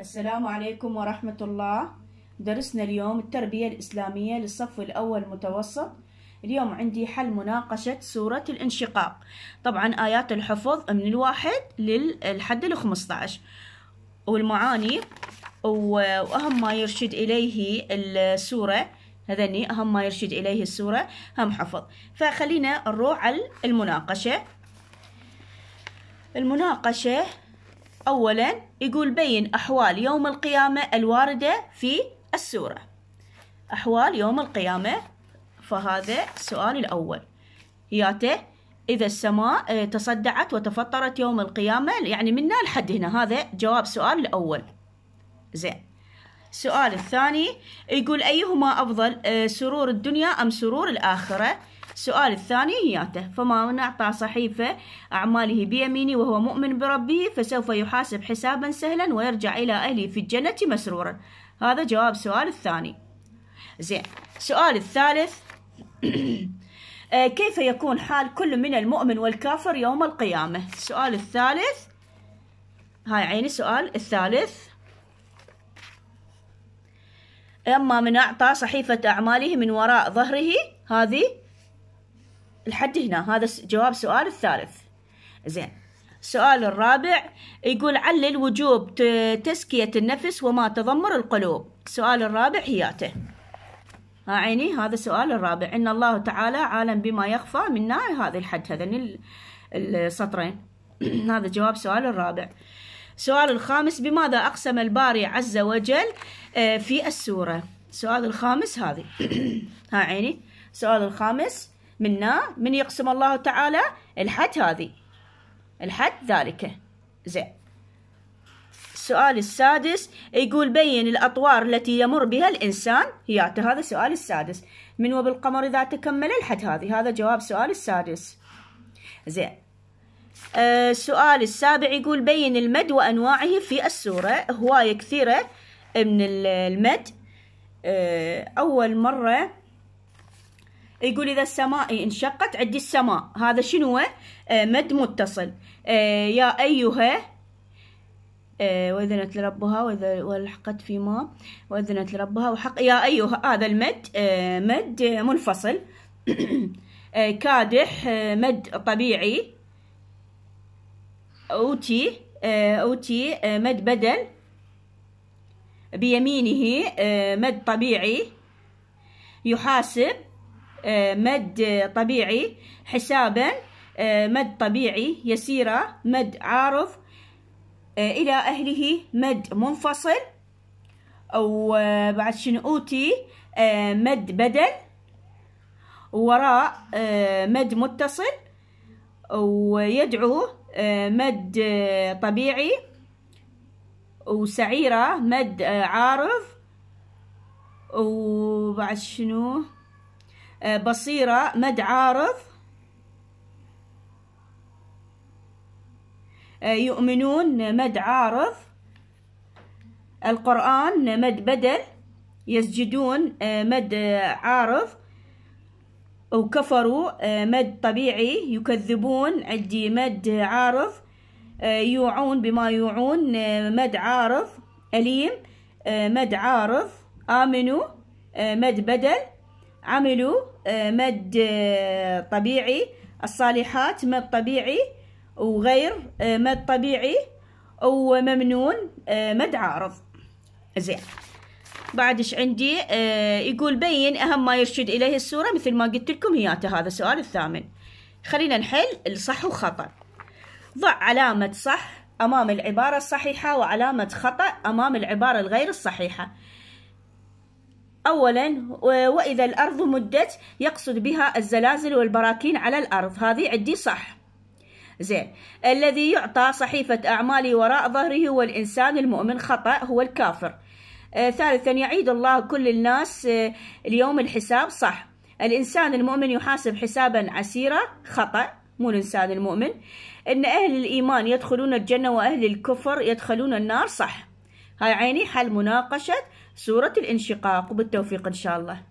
السلام عليكم ورحمة الله درسنا اليوم التربية الإسلامية للصف الأول متوسط اليوم عندي حل مناقشة سورة الانشقاق طبعا آيات الحفظ من الواحد للحد الخمسطعش والمعاني وأهم ما يرشد إليه السورة هذني أهم ما يرشد إليه السورة هم حفظ فخلينا نروح على المناقشة المناقشة أولا يقول بين أحوال يوم القيامة الواردة في السورة أحوال يوم القيامة فهذا السؤال الأول ياته إذا السماء آه، تصدعت وتفطرت يوم القيامة يعني منا لحد هنا هذا جواب سؤال الأول زين السؤال الثاني يقول أيهما أفضل آه، سرور الدنيا أم سرور الآخرة السؤال الثاني هياته فما من أعطى صحيفة أعماله بيمينه وهو مؤمن بربه فسوف يحاسب حسابا سهلا ويرجع إلى أهله في الجنة مسرورا هذا جواب السؤال الثاني زين السؤال الثالث آه، كيف يكون حال كل من المؤمن والكافر يوم القيامة السؤال الثالث هاي عيني السؤال الثالث أما من أعطى صحيفة أعماله من وراء ظهره هذه لحد هنا هذا جواب سؤال الثالث زين السؤال الرابع يقول علل وجوب تزكية النفس وما تضمر القلوب السؤال الرابع هياته ها عيني هذا السؤال الرابع إن الله تعالى عالم بما يخفى منا هذه الحد هذين السطرين هذا جواب سؤال الرابع السؤال الخامس بماذا أقسم الباري عز وجل آه، في السورة السؤال الخامس هذه ها عيني السؤال الخامس منا من يقسم الله تعالى الحد هذه الحد ذلك زين السؤال السادس يقول بين الأطوار التي يمر بها الإنسان هياته هذا السؤال السادس من وبالقمر إذا تكمل الحد هذه هذا جواب سؤال السادس زين آه، السؤال السابع يقول بين المد وأنواعه في السورة هواية كثيرة من المد آه، أول مرة يقول إذا السماء انشقت عندي السماء هذا شنو آه، مد متصل يا أيها وأذنت لربها ولحقت فيما وأذنت لربها وحق يا أيها هذا المد مد منفصل كادح مد طبيعي أوتي آه، أوتي آه، مد بدل بيمينه آه، مد طبيعي يحاسب مد طبيعي حسابا مد طبيعي يسيرة مد عارف إلى أهله مد منفصل أو بعد شنو أوتي مد بدل وراء مد متصل ويدعو آه، مد آه، طبيعي وسعيرة مد آه، عارض وبعد شنو بصيرة مد عارض يؤمنون مد عارض القرآن مد بدل يسجدون مد عارض أو كفروا آه، مد طبيعي يكذبون عندي مد عارض آه، يوعون بما يوعون آه، مد عارض أليم مد عارض آمنوا مد بدل عملوا مد طبيعي الصالحات مد طبيعي وغير مد طبيعي وممنون مد عارض زين بعدش عندي آه، يقول بين أهم ما يرشد إليه السورة مثل ما قلت لكم هياته هذا السؤال الثامن خلينا نحل الصح وخطأ ضع علامة صح أمام العبارة الصحيحة وعلامة خطأ أمام العبارة الغير الصحيحة أولا وإذا الأرض مدت يقصد بها الزلازل والبراكين على الأرض هذه عندي صح زين الذي يعطى صحيفة أعمالي وراء ظهره هو الإنسان المؤمن خطأ هو الكافر آه، ثالثا يعيد الله كل الناس آه، اليوم الحساب صح الإنسان المؤمن يحاسب حسابا عسيرا خطأ مو الإنسان المؤمن إن أهل الإيمان يدخلون الجنة وأهل الكفر يدخلون النار صح هاي عيني حل مناقشة سورة الانشقاق وبالتوفيق إن شاء الله